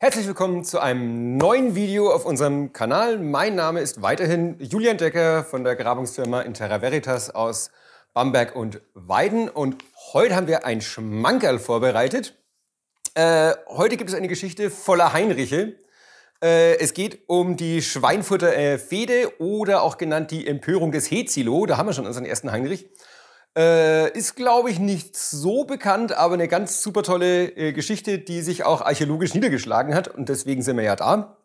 Herzlich willkommen zu einem neuen Video auf unserem Kanal. Mein Name ist weiterhin Julian Decker von der Grabungsfirma Interra Veritas aus Bamberg und Weiden. Und heute haben wir ein Schmankerl vorbereitet. Äh, heute gibt es eine Geschichte voller Heinriche. Äh, es geht um die Schweinfurter äh, Fehde oder auch genannt die Empörung des Hezilo. Da haben wir schon unseren ersten Heinrich. Äh, ist, glaube ich, nicht so bekannt, aber eine ganz super tolle äh, Geschichte, die sich auch archäologisch niedergeschlagen hat. Und deswegen sind wir ja da.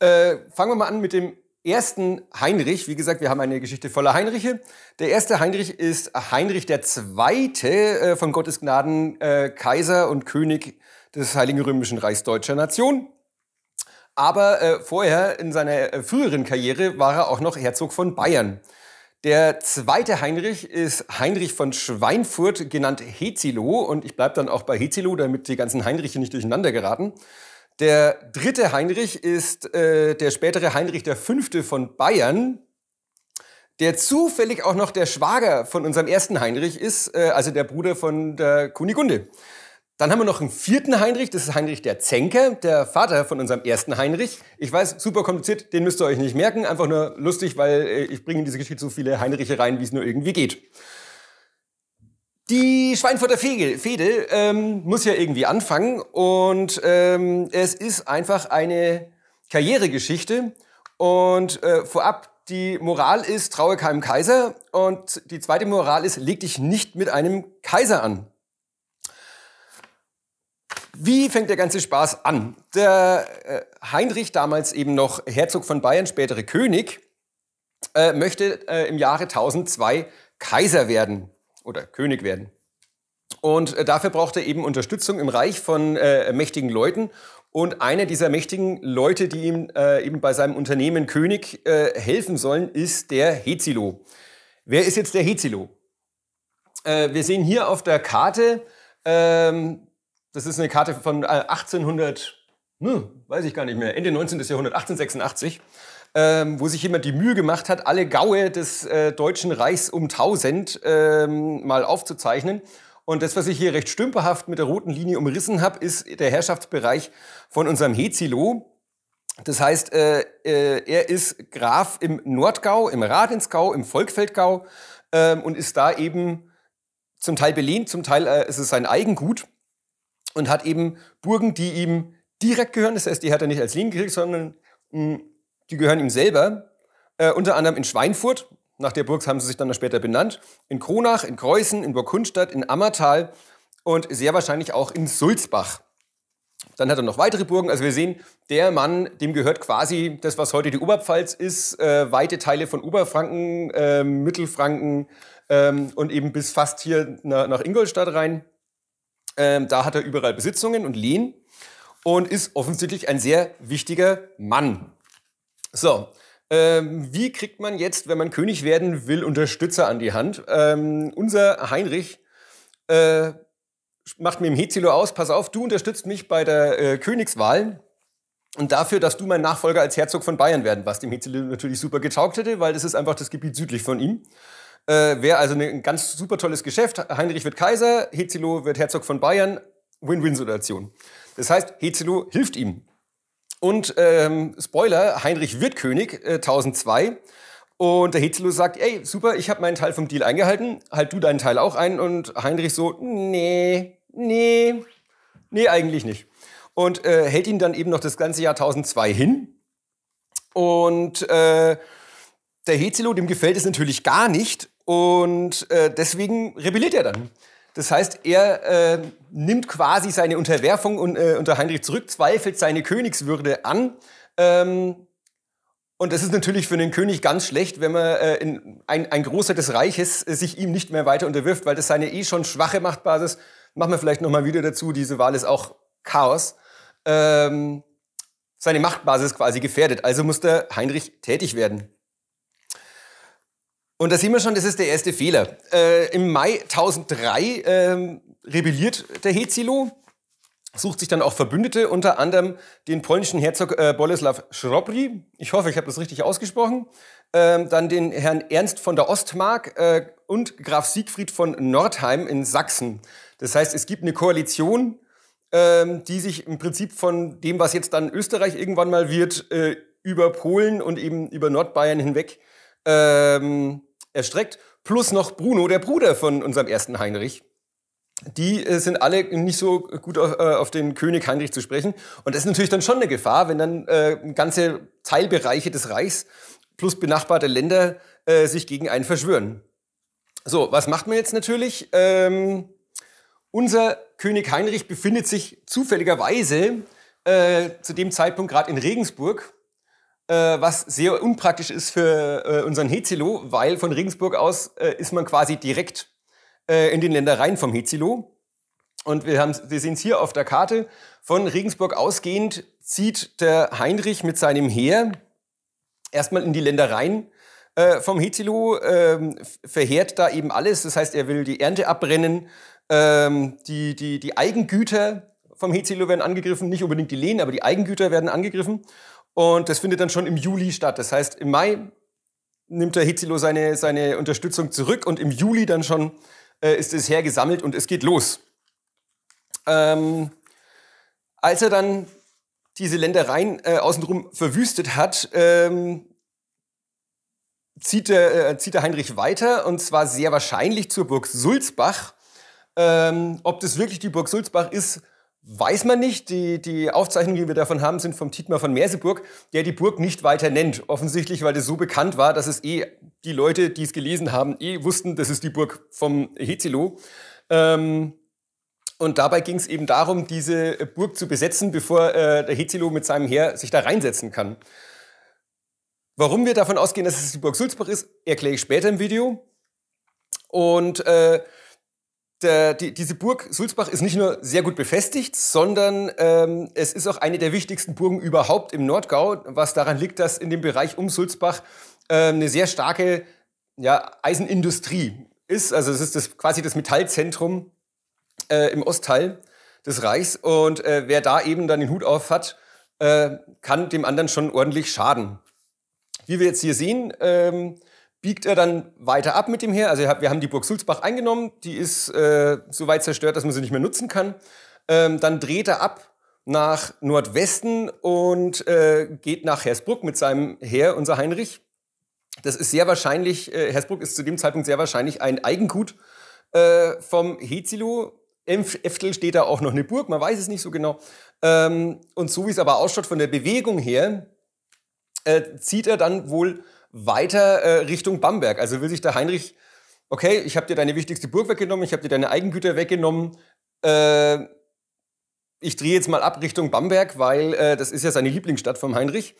Äh, fangen wir mal an mit dem ersten Heinrich. Wie gesagt, wir haben eine Geschichte voller Heinriche. Der erste Heinrich ist Heinrich der Zweite, äh, von Gottes Gnaden äh, Kaiser und König des Heiligen Römischen Reichs Deutscher Nation. Aber äh, vorher in seiner früheren Karriere war er auch noch Herzog von Bayern. Der zweite Heinrich ist Heinrich von Schweinfurt, genannt Hezilo. Und ich bleibe dann auch bei Hezilo, damit die ganzen Heinriche nicht durcheinander geraten. Der dritte Heinrich ist äh, der spätere Heinrich V. von Bayern, der zufällig auch noch der Schwager von unserem ersten Heinrich ist, äh, also der Bruder von der Kunigunde. Dann haben wir noch einen vierten Heinrich, das ist Heinrich der Zenker, der Vater von unserem ersten Heinrich. Ich weiß, super kompliziert, den müsst ihr euch nicht merken, einfach nur lustig, weil äh, ich bringe in diese Geschichte so viele Heinriche rein, wie es nur irgendwie geht. Die Schweinfurter Fehde ähm, muss ja irgendwie anfangen und ähm, es ist einfach eine Karrieregeschichte und äh, vorab die Moral ist, traue keinem Kaiser und die zweite Moral ist, leg dich nicht mit einem Kaiser an. Wie fängt der ganze Spaß an? Der äh, Heinrich, damals eben noch Herzog von Bayern, spätere König, äh, möchte äh, im Jahre 1002 Kaiser werden oder König werden. Und dafür braucht er eben Unterstützung im Reich von äh, mächtigen Leuten. Und einer dieser mächtigen Leute, die ihm äh, eben bei seinem Unternehmen König äh, helfen sollen, ist der Hezilo. Wer ist jetzt der Hezilo? wir sehen hier auf der Karte ähm, das ist eine Karte von 1800, äh, hm, weiß ich gar nicht mehr, Ende 19. Jahrhundert, 1886. Ähm, wo sich jemand die Mühe gemacht hat, alle Gaue des äh, Deutschen Reichs um 1000 ähm, mal aufzuzeichnen. Und das, was ich hier recht stümperhaft mit der roten Linie umrissen habe, ist der Herrschaftsbereich von unserem Hezilo. Das heißt, äh, äh, er ist Graf im Nordgau, im Radensgau, im Volkfeldgau ähm, und ist da eben zum Teil belehnt, zum Teil äh, ist es sein Eigengut und hat eben Burgen, die ihm direkt gehören. Das heißt, die hat er nicht als Lehen gekriegt, sondern mh, hm, die gehören ihm selber. Äh, unter anderem in Schweinfurt, nach der Burg haben sie sich dann später benannt, in Kronach, in Kreußen, in Burghundstadt, in Ammertal und sehr wahrscheinlich auch in Sulzbach. Dann hat er noch weitere Burgen. Also wir sehen, der Mann, dem gehört quasi das, was heute die Oberpfalz ist, äh, weite Teile von Oberfranken, äh, Mittelfranken ähm, und eben bis fast hier nach, nach Ingolstadt rein. Ähm, da hat er überall Besitzungen und Lehen und ist offensichtlich ein sehr wichtiger Mann. So, ähm, wie kriegt man jetzt, wenn man König werden will, Unterstützer an die Hand? Ähm, unser Heinrich äh, macht mir im Hezilo aus, pass auf, du unterstützt mich bei der äh, Königswahl. Und dafür, dass du mein Nachfolger als Herzog von Bayern werden, was dem Hezilo natürlich super getaugt hätte, weil das ist einfach das Gebiet südlich von ihm. Äh, Wäre also ne, ein ganz super tolles Geschäft. Heinrich wird Kaiser, Hezilo wird Herzog von Bayern. Win-Win-Situation. Das heißt, Hezilo hilft ihm. Und ähm, Spoiler, Heinrich wird König, äh, 1002. Und der Hezilo sagt, ey, super, ich habe meinen Teil vom Deal eingehalten, halt du deinen Teil auch ein. Und Heinrich so, nee, nee, nee, eigentlich nicht. Und äh, hält ihn dann eben noch das ganze Jahr 1002 hin. Und äh, der Hezilo, dem gefällt es natürlich gar nicht, und äh, deswegen rebelliert er dann. Das heißt, er äh, nimmt quasi seine Unterwerfung und, äh, unter Heinrich zurück, zweifelt seine Königswürde an. Ähm, und das ist natürlich für den König ganz schlecht, wenn man äh, in, ein, ein Großer des Reiches äh, sich ihm nicht mehr weiter unterwirft, weil das seine eh schon schwache Machtbasis, machen wir vielleicht nochmal wieder dazu, diese Wahl ist auch Chaos, ähm, seine Machtbasis quasi gefährdet. Also muss der Heinrich tätig werden. Und da sehen wir schon, das ist der erste Fehler. Äh, Im Mai 1003 ähm, rebelliert der Hezilo, sucht sich dann auch Verbündete, unter anderem den polnischen Herzog äh, Boleslaw Schrobri. Ich hoffe, ich habe das richtig ausgesprochen. Ähm, dann den Herrn Ernst von der Ostmark äh, und Graf Siegfried von Nordheim in Sachsen. Das heißt, es gibt eine Koalition, ähm, die sich im Prinzip von dem, was jetzt dann Österreich irgendwann mal wird, äh, über Polen und eben über Nordbayern hinweg ähm, erstreckt, plus noch Bruno, der Bruder von unserem ersten Heinrich. Die äh, sind alle nicht so gut auf, äh, auf, den König Heinrich zu sprechen. Und das ist natürlich dann schon eine Gefahr, wenn dann äh, ganze Teilbereiche des Reichs plus benachbarte Länder äh, sich gegen einen verschwören. So, was macht man jetzt natürlich? Ähm, unser König Heinrich befindet sich zufälligerweise äh, zu dem Zeitpunkt gerade in Regensburg äh, was sehr unpraktisch ist für äh, unseren Hezilo, weil von Regensburg aus äh, ist man quasi direkt äh, in den Ländereien vom Hezilo. Und wir, haben, wir sehen es hier auf der Karte. Von Regensburg ausgehend zieht der Heinrich mit seinem Heer erstmal in die Ländereien äh, vom Hezilo, ähm, verheert da eben alles. Das heißt, er will die Ernte abbrennen, ähm, die, die, die Eigengüter vom Hezilo werden angegriffen, nicht unbedingt die Lehen, aber die Eigengüter werden angegriffen. Und das findet dann schon im Juli statt. Das heißt, im Mai nimmt der Hitzilo seine, seine Unterstützung zurück und im Juli dann schon äh, ist es hergesammelt und es geht los. Ähm, als er dann diese Ländereien äh, außenrum verwüstet hat, ähm, zieht, der, äh, zieht der Heinrich weiter und zwar sehr wahrscheinlich zur Burg Sulzbach. Ähm, ob das wirklich die Burg Sulzbach ist, Weiß man nicht. Die, die Aufzeichnungen, die wir davon haben, sind vom Tietmar von Merseburg, der die Burg nicht weiter nennt. Offensichtlich, weil das so bekannt war, dass es eh die Leute, die es gelesen haben, eh wussten, das ist die Burg vom Hezelo. Ähm, und dabei ging es eben darum, diese Burg zu besetzen, bevor äh, der Hezelo mit seinem Heer sich da reinsetzen kann. Warum wir davon ausgehen, dass es die Burg Sulzbach ist, erkläre ich später im Video. Und äh, der, die, diese Burg Sulzbach ist nicht nur sehr gut befestigt, sondern ähm, es ist auch eine der wichtigsten Burgen überhaupt im Nordgau, was daran liegt, dass in dem Bereich um Sulzbach äh, eine sehr starke ja, Eisenindustrie ist. Also es ist das, quasi das Metallzentrum äh, im Ostteil des Reichs. Und äh, wer da eben dann den Hut auf hat, äh, kann dem anderen schon ordentlich schaden. Wie wir jetzt hier sehen, ähm, biegt er dann weiter ab mit dem Heer. Also wir haben die Burg Sulzbach eingenommen, die ist äh, so weit zerstört, dass man sie nicht mehr nutzen kann. Ähm, dann dreht er ab nach Nordwesten und äh, geht nach Hersbruck mit seinem Heer, unser Heinrich. Das ist sehr wahrscheinlich, äh, Hersbruck ist zu dem Zeitpunkt sehr wahrscheinlich ein Eigengut äh, vom Hezilo. Im Eftel steht da auch noch eine Burg, man weiß es nicht so genau. Ähm, und so wie es aber ausschaut von der Bewegung her, äh, zieht er dann wohl weiter äh, Richtung Bamberg. Also will sich der Heinrich, okay, ich habe dir deine wichtigste Burg weggenommen, ich habe dir deine Eigengüter weggenommen, äh, ich drehe jetzt mal ab Richtung Bamberg, weil äh, das ist ja seine Lieblingsstadt vom Heinrich.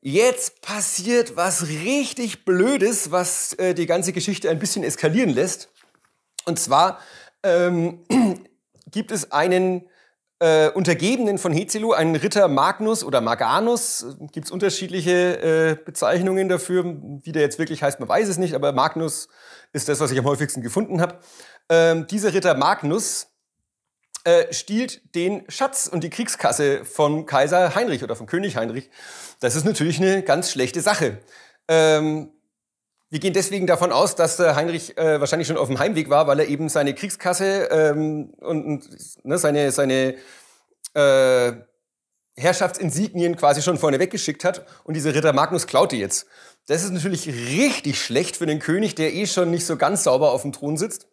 Jetzt passiert was richtig Blödes, was äh, die ganze Geschichte ein bisschen eskalieren lässt. Und zwar ähm, gibt es einen äh, Untergebenen von Hezelu, einen Ritter Magnus oder Maganus, äh, gibt es unterschiedliche äh, Bezeichnungen dafür, wie der jetzt wirklich heißt, man weiß es nicht, aber Magnus ist das, was ich am häufigsten gefunden habe. Ähm, dieser Ritter Magnus äh, stiehlt den Schatz und die Kriegskasse von Kaiser Heinrich oder von König Heinrich. Das ist natürlich eine ganz schlechte Sache. Ähm, wir gehen deswegen davon aus, dass äh, Heinrich äh, wahrscheinlich schon auf dem Heimweg war, weil er eben seine Kriegskasse ähm, und, und ne, seine, seine äh, Herrschaftsinsignien quasi schon vorne weggeschickt hat und dieser Ritter Magnus klaute jetzt. Das ist natürlich richtig schlecht für den König, der eh schon nicht so ganz sauber auf dem Thron sitzt.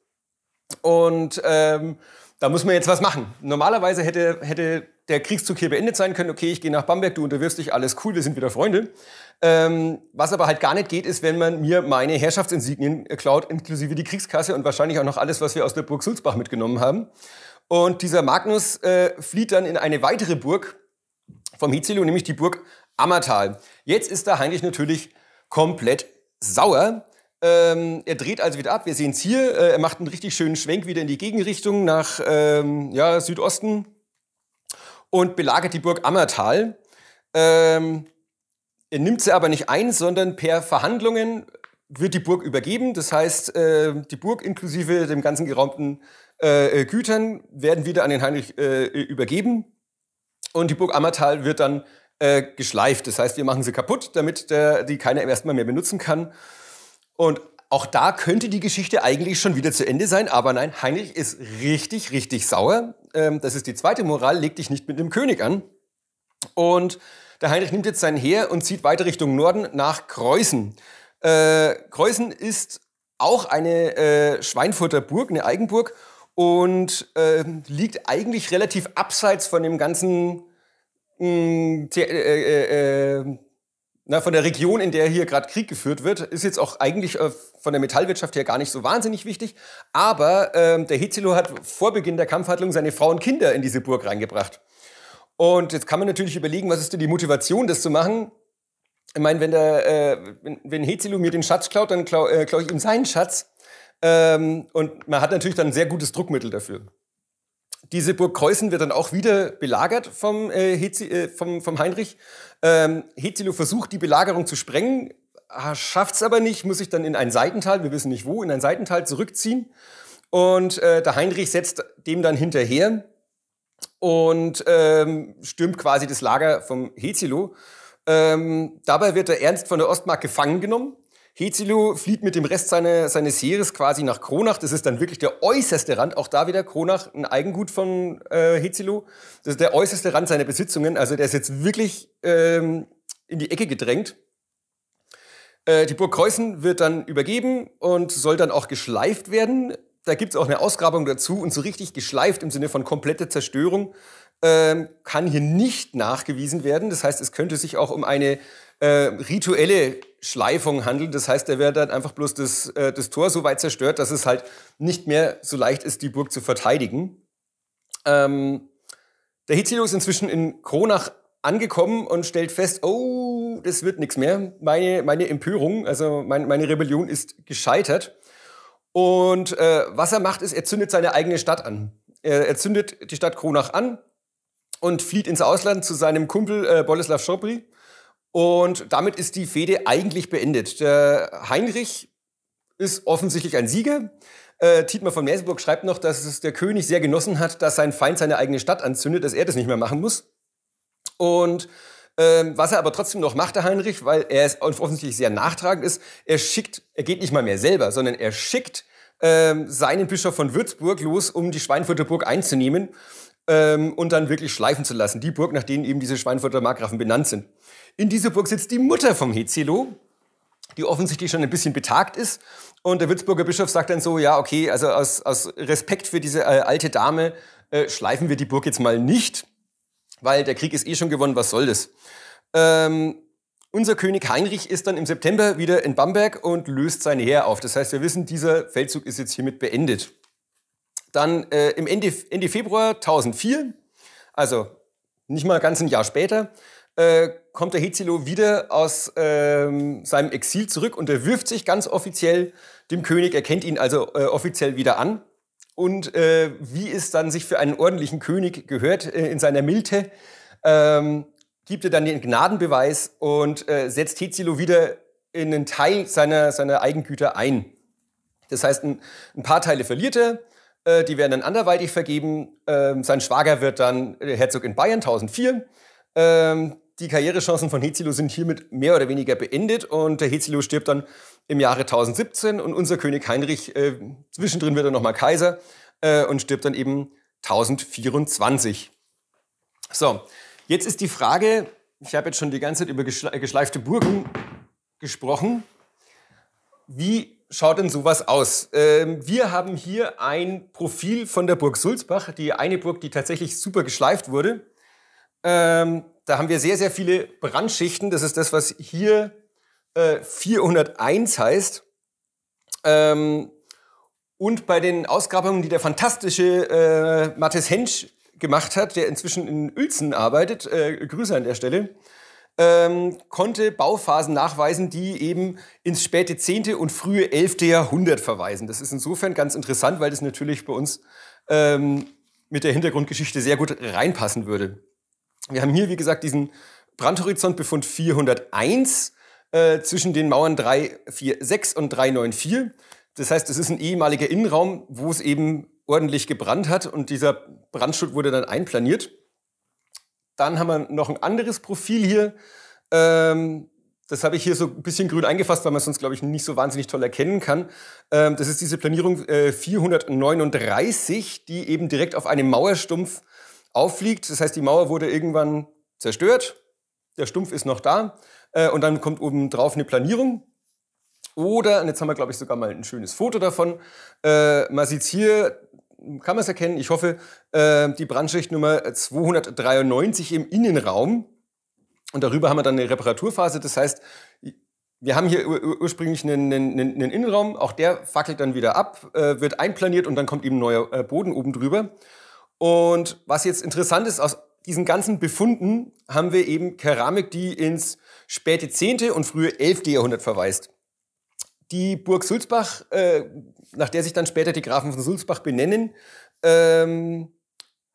Und ähm, da muss man jetzt was machen. Normalerweise hätte, hätte der Kriegszug hier beendet sein können, okay, ich gehe nach Bamberg, du unterwirfst dich, alles cool, wir sind wieder Freunde. Ähm, was aber halt gar nicht geht, ist, wenn man mir meine Herrschaftsinsignien klaut, inklusive die Kriegskasse und wahrscheinlich auch noch alles, was wir aus der Burg Sulzbach mitgenommen haben. Und dieser Magnus äh, flieht dann in eine weitere Burg vom Hizelo, nämlich die Burg Ammertal. Jetzt ist da Heinrich natürlich komplett sauer ähm, er dreht also wieder ab, wir sehen es hier. Äh, er macht einen richtig schönen Schwenk wieder in die Gegenrichtung nach ähm, ja, Südosten und belagert die Burg Ammertal. Ähm, er nimmt sie aber nicht ein, sondern per Verhandlungen wird die Burg übergeben. Das heißt, äh, die Burg inklusive dem ganzen geraumten äh, äh, Gütern werden wieder an den Heinrich äh, äh, übergeben. Und die Burg Ammertal wird dann geschleift. Das heißt, wir machen sie kaputt, damit der, die keiner erstmal mehr benutzen kann. Und auch da könnte die Geschichte eigentlich schon wieder zu Ende sein, aber nein, Heinrich ist richtig, richtig sauer. Ähm, das ist die zweite Moral, leg dich nicht mit dem König an. Und der Heinrich nimmt jetzt sein Heer und zieht weiter Richtung Norden nach Kreußen. Äh, Kreußen ist auch eine äh, Schweinfurter Burg, eine Eigenburg und äh, liegt eigentlich relativ abseits von dem ganzen mh, mm, The äh, äh, äh na, von der Region, in der hier gerade Krieg geführt wird, ist jetzt auch eigentlich äh, von der Metallwirtschaft her gar nicht so wahnsinnig wichtig. Aber äh, der Hezilo hat vor Beginn der Kampfhandlung seine Frau und Kinder in diese Burg reingebracht. Und jetzt kann man natürlich überlegen, was ist denn die Motivation, das zu machen? Ich meine, wenn, der, äh, wenn, wenn Hezilo mir den Schatz klaut, dann äh, klaue klau ich ihm seinen Schatz. Ähm, und man hat natürlich dann ein sehr gutes Druckmittel dafür. Diese Burg Preußen wird dann auch wieder belagert vom, äh, Hezi, äh, vom, vom Heinrich. Ähm, Hezilo versucht, die Belagerung zu sprengen, ah, schafft es aber nicht, muss sich dann in ein Seitental, wir wissen nicht wo, in ein Seitental zurückziehen. Und äh, der Heinrich setzt dem dann hinterher und ähm, stürmt quasi das Lager vom Hezilo. Ähm, dabei wird der Ernst von der Ostmark gefangen genommen Hezilu flieht mit dem Rest seine, seines Heeres quasi nach Kronach. Das ist dann wirklich der äußerste Rand. Auch da wieder Kronach, ein Eigengut von äh, Hezilo. Das ist der äußerste Rand seiner Besitzungen. Also der ist jetzt wirklich ähm, in die Ecke gedrängt. Äh, die Burg Kreuzen wird dann übergeben und soll dann auch geschleift werden. Da gibt's auch eine Ausgrabung dazu. Und so richtig geschleift im Sinne von kompletter Zerstörung ähm, kann hier nicht nachgewiesen werden. Das heißt, es könnte sich auch um eine äh, rituelle Schleifung handeln. Das heißt, er wird dann einfach bloß das, äh, das Tor so weit zerstört, dass es halt nicht mehr so leicht ist, die Burg zu verteidigen. Ähm, der Hitzilo ist inzwischen in Kronach angekommen und stellt fest, oh, das wird nichts mehr. Meine, meine Empörung, also mein, meine Rebellion ist gescheitert. Und äh, was er macht, ist, er zündet seine eigene Stadt an. Er, er zündet die Stadt Kronach an und flieht ins Ausland zu seinem Kumpel äh, Boleslav Schopri und damit ist die Fehde eigentlich beendet. Der Heinrich ist offensichtlich ein Sieger. Äh, Tietmar von Merseburg schreibt noch, dass es der König sehr genossen hat, dass sein Feind seine eigene Stadt anzündet, dass er das nicht mehr machen muss. Und ähm, was er aber trotzdem noch macht, der Heinrich, weil er ist offensichtlich sehr nachtragend ist, er schickt, er geht nicht mal mehr selber, sondern er schickt ähm, seinen Bischof von Würzburg los, um die Schweinfurter Burg einzunehmen ähm, und dann wirklich schleifen zu lassen. Die Burg, nach denen eben diese Schweinfurter Markgrafen benannt sind. In dieser Burg sitzt die Mutter vom Hezelo, die offensichtlich schon ein bisschen betagt ist. Und der Würzburger Bischof sagt dann so, ja, okay, also aus, aus Respekt für diese äh, alte Dame äh, schleifen wir die Burg jetzt mal nicht, weil der Krieg ist eh schon gewonnen, was soll das? Ähm, unser König Heinrich ist dann im September wieder in Bamberg und löst sein Heer auf. Das heißt, wir wissen, dieser Feldzug ist jetzt hiermit beendet. Dann äh, im Ende, Ende Februar 1004, also nicht mal ganz ein Jahr später, äh, kommt der Hezilo wieder aus ähm, seinem Exil zurück und er wirft sich ganz offiziell dem König, er kennt ihn also äh, offiziell wieder an. Und äh, wie es dann sich für einen ordentlichen König gehört, äh, in seiner Milte, ähm, gibt er dann den Gnadenbeweis und äh, setzt Hezilo wieder in einen Teil seiner, seiner Eigengüter ein. Das heißt, ein, ein paar Teile verliert er, äh, die werden dann anderweitig vergeben. Ähm, sein Schwager wird dann äh, Herzog in Bayern 1004. Ähm, die Karrierechancen von Hezilo sind hiermit mehr oder weniger beendet und der Hezilo stirbt dann im Jahre 1017 und unser König Heinrich, äh, zwischendrin wird er nochmal Kaiser äh, und stirbt dann eben 1024. So, jetzt ist die Frage, ich habe jetzt schon die ganze Zeit über äh, geschleifte Burgen gesprochen, wie schaut denn sowas aus? Ähm, wir haben hier ein Profil von der Burg Sulzbach, die eine Burg, die tatsächlich super geschleift wurde. Ähm, da haben wir sehr, sehr viele Brandschichten. Das ist das, was hier äh, 401 heißt. Ähm, und bei den Ausgrabungen, die der fantastische äh, Matthias Hensch gemacht hat, der inzwischen in Uelzen arbeitet, äh, Grüße an der Stelle, ähm, konnte Bauphasen nachweisen, die eben ins späte 10. und frühe 11. Jahrhundert verweisen. Das ist insofern ganz interessant, weil das natürlich bei uns ähm, mit der Hintergrundgeschichte sehr gut reinpassen würde. Wir haben hier, wie gesagt, diesen Brandhorizontbefund 401 äh, zwischen den Mauern 346 und 394. Das heißt, es ist ein ehemaliger Innenraum, wo es eben ordentlich gebrannt hat und dieser Brandschutt wurde dann einplaniert. Dann haben wir noch ein anderes Profil hier. Ähm, das habe ich hier so ein bisschen grün eingefasst, weil man es sonst, glaube ich, nicht so wahnsinnig toll erkennen kann. Ähm, das ist diese Planierung äh, 439, die eben direkt auf einem Mauerstumpf auffliegt. Das heißt, die Mauer wurde irgendwann zerstört, der Stumpf ist noch da äh, und dann kommt oben drauf eine Planierung. Oder, und jetzt haben wir, glaube ich, sogar mal ein schönes Foto davon. Äh, man sieht hier, kann man es erkennen. Ich hoffe, ähm, die Brandschicht Nummer 293 im Innenraum. Und darüber haben wir dann eine Reparaturphase. Das heißt, wir haben hier ur ursprünglich einen, einen, einen, Innenraum. Auch der fackelt dann wieder ab, äh, wird einplaniert und dann kommt eben neuer äh, Boden oben drüber. Und was jetzt interessant ist, aus diesen ganzen Befunden haben wir eben Keramik, die ins späte 10. und frühe 11. Jahrhundert verweist die Burg Sulzbach, äh, nach der sich dann später die Grafen von Sulzbach benennen, ähm,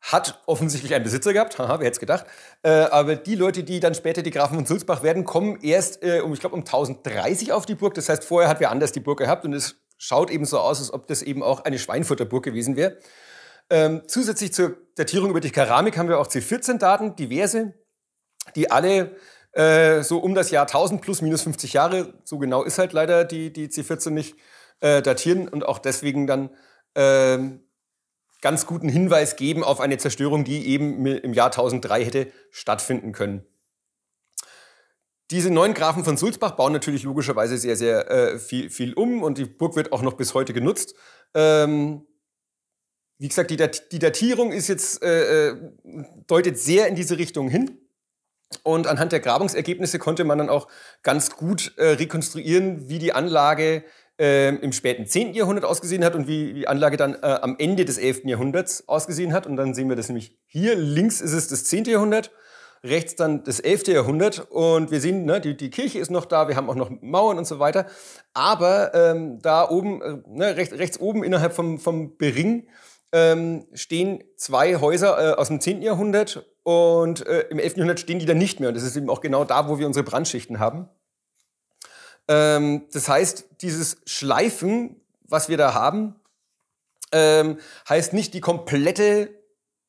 hat offensichtlich einen Besitzer gehabt, haha, wer hätte es gedacht. Äh, aber die Leute, die dann später die Grafen von Sulzbach werden, kommen erst äh, um, ich glaube, um 1030 auf die Burg. Das heißt, vorher hat wer anders die Burg gehabt und es schaut eben so aus, als ob das eben auch eine Schweinfurter Burg gewesen wäre. Ähm, zusätzlich zur Datierung über die Keramik haben wir auch C14-Daten, diverse, die alle äh, so um das Jahr 1000 plus minus 50 Jahre, so genau ist halt leider die, die C14 nicht, äh, datieren und auch deswegen dann äh, ganz guten Hinweis geben auf eine Zerstörung, die eben im Jahr 1003 hätte stattfinden können. Diese neuen Grafen von Sulzbach bauen natürlich logischerweise sehr, sehr äh, viel, viel um und die Burg wird auch noch bis heute genutzt. Ähm, wie gesagt, die, Dat die Datierung ist jetzt, äh, äh deutet sehr in diese Richtung hin. Und anhand der Grabungsergebnisse konnte man dann auch ganz gut äh, rekonstruieren, wie die Anlage äh, im späten 10. Jahrhundert ausgesehen hat und wie die Anlage dann äh, am Ende des 11. Jahrhunderts ausgesehen hat. Und dann sehen wir das nämlich hier. Links ist es das 10. Jahrhundert, rechts dann das 11. Jahrhundert. Und wir sehen, ne, die, die Kirche ist noch da, wir haben auch noch Mauern und so weiter. Aber ähm, da oben, äh, ne, rechts, rechts oben innerhalb vom, vom Bering, ähm, stehen zwei Häuser äh, aus dem 10. Jahrhundert und äh, im 11. Jahrhundert stehen die dann nicht mehr. Und das ist eben auch genau da, wo wir unsere Brandschichten haben. Ähm, das heißt, dieses Schleifen, was wir da haben, ähm, heißt nicht die komplette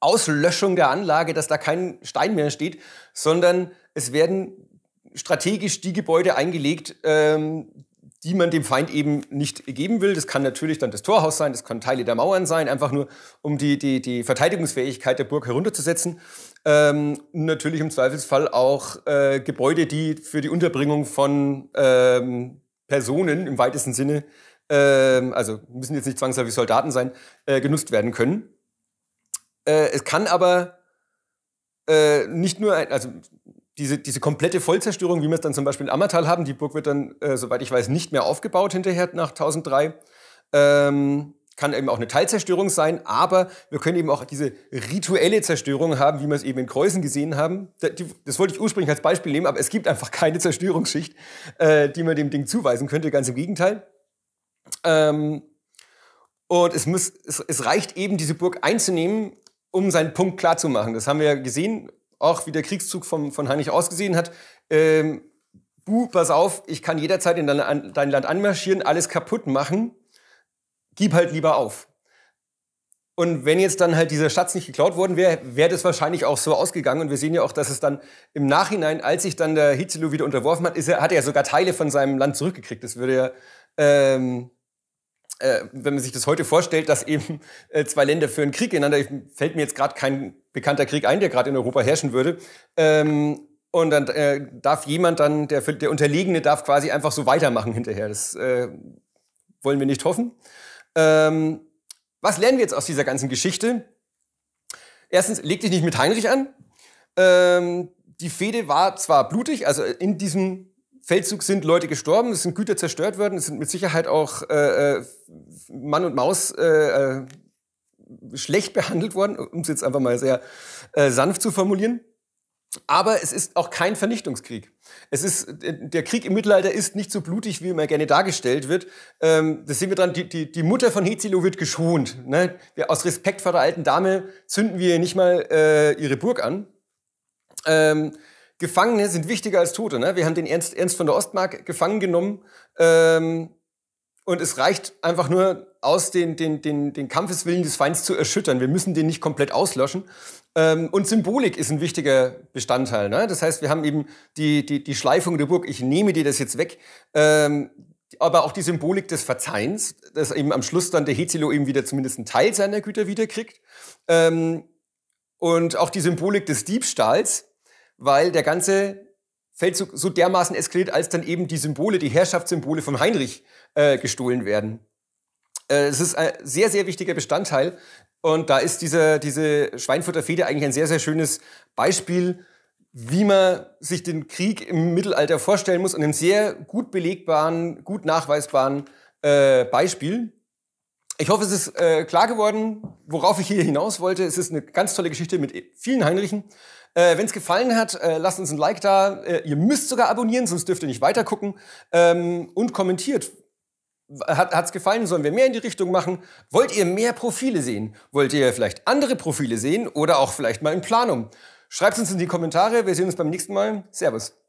Auslöschung der Anlage, dass da kein Stein mehr steht, sondern es werden strategisch die Gebäude eingelegt, ähm, die man dem Feind eben nicht geben will. Das kann natürlich dann das Torhaus sein, das können Teile der Mauern sein, einfach nur, um die, die, die Verteidigungsfähigkeit der Burg herunterzusetzen. Ähm, natürlich im Zweifelsfall auch äh, Gebäude, die für die Unterbringung von ähm, Personen im weitesten Sinne, äh, also müssen jetzt nicht zwangsläufig Soldaten sein, äh, genutzt werden können. Äh, es kann aber äh, nicht nur, ein, also diese, diese komplette Vollzerstörung, wie wir es dann zum Beispiel in Ammertal haben, die Burg wird dann, äh, soweit ich weiß, nicht mehr aufgebaut hinterher nach 1003. Ähm, kann eben auch eine Teilzerstörung sein, aber wir können eben auch diese rituelle Zerstörung haben, wie wir es eben in Kreuzen gesehen haben. Das wollte ich ursprünglich als Beispiel nehmen, aber es gibt einfach keine Zerstörungsschicht, äh, die man dem Ding zuweisen könnte, ganz im Gegenteil. Ähm, und es, muss, es, reicht eben, diese Burg einzunehmen, um seinen Punkt klarzumachen. Das haben wir ja gesehen, auch wie der Kriegszug von, von Heinrich ausgesehen hat. Ähm, du, pass auf, ich kann jederzeit in dein Land anmarschieren, alles kaputt machen gib halt lieber auf. Und wenn jetzt dann halt dieser Schatz nicht geklaut worden wäre, wäre das wahrscheinlich auch so ausgegangen. Und wir sehen ja auch, dass es dann im Nachhinein, als sich dann der Hitzelu wieder unterworfen hat, ist er, hat er ja sogar Teile von seinem Land zurückgekriegt. Das würde ja, ähm, äh, wenn man sich das heute vorstellt, dass eben äh, zwei Länder für einen Krieg ineinander, fällt mir jetzt gerade kein bekannter Krieg ein, der gerade in Europa herrschen würde. Ähm, und dann äh, darf jemand dann, der, der Unterlegene darf quasi einfach so weitermachen hinterher. Das äh, wollen wir nicht hoffen. Ähm, was lernen wir jetzt aus dieser ganzen Geschichte? Erstens, leg dich nicht mit Heinrich an. Ähm, die Fehde war zwar blutig, also in diesem Feldzug sind Leute gestorben, es sind Güter zerstört worden, es sind mit Sicherheit auch äh, äh Mann und Maus äh, äh, schlecht behandelt worden, um es jetzt einfach mal sehr äh, sanft zu formulieren. Aber es ist auch kein Vernichtungskrieg. Es ist, äh, der Krieg im Mittelalter ist nicht so blutig, wie immer gerne dargestellt wird. Ähm, das sehen wir dran, die, die, die Mutter von Hezilo wird geschont. Ne? Wir, aus Respekt vor der alten Dame zünden wir nicht mal äh, ihre Burg an. Ähm, Gefangene sind wichtiger als Tote. Ne? Wir haben den Ernst, Ernst von der Ostmark gefangen genommen. Ähm, und es reicht einfach nur aus, den, den, den, den Kampfeswillen des Feinds zu erschüttern. Wir müssen den nicht komplett auslöschen. Ähm, und Symbolik ist ein wichtiger Bestandteil. Ne? Das heißt, wir haben eben die, die, die Schleifung der Burg, ich nehme dir das jetzt weg. Ähm, aber auch die Symbolik des Verzeihens, dass eben am Schluss dann der Hezilo eben wieder zumindest einen Teil seiner Güter wiederkriegt. Ähm, und auch die Symbolik des Diebstahls, weil der ganze Feldzug so dermaßen eskaliert, als dann eben die Symbole, die Herrschaftssymbole von Heinrich äh, gestohlen werden. Äh, es ist ein sehr, sehr wichtiger Bestandteil. Und da ist diese, diese Schweinfurter Feder eigentlich ein sehr, sehr schönes Beispiel, wie man sich den Krieg im Mittelalter vorstellen muss und einem sehr gut belegbaren, gut nachweisbaren äh, Beispiel. Ich hoffe, es ist äh, klar geworden, worauf ich hier hinaus wollte. Es ist eine ganz tolle Geschichte mit vielen Heinrichen. Äh, Wenn es gefallen hat, äh, lasst uns ein Like da. Äh, ihr müsst sogar abonnieren, sonst dürft ihr nicht weitergucken. Ähm, und kommentiert. Hat es gefallen? Sollen wir mehr in die Richtung machen? Wollt ihr mehr Profile sehen? Wollt ihr vielleicht andere Profile sehen oder auch vielleicht mal in Planung? Schreibt uns in die Kommentare. Wir sehen uns beim nächsten Mal. Servus.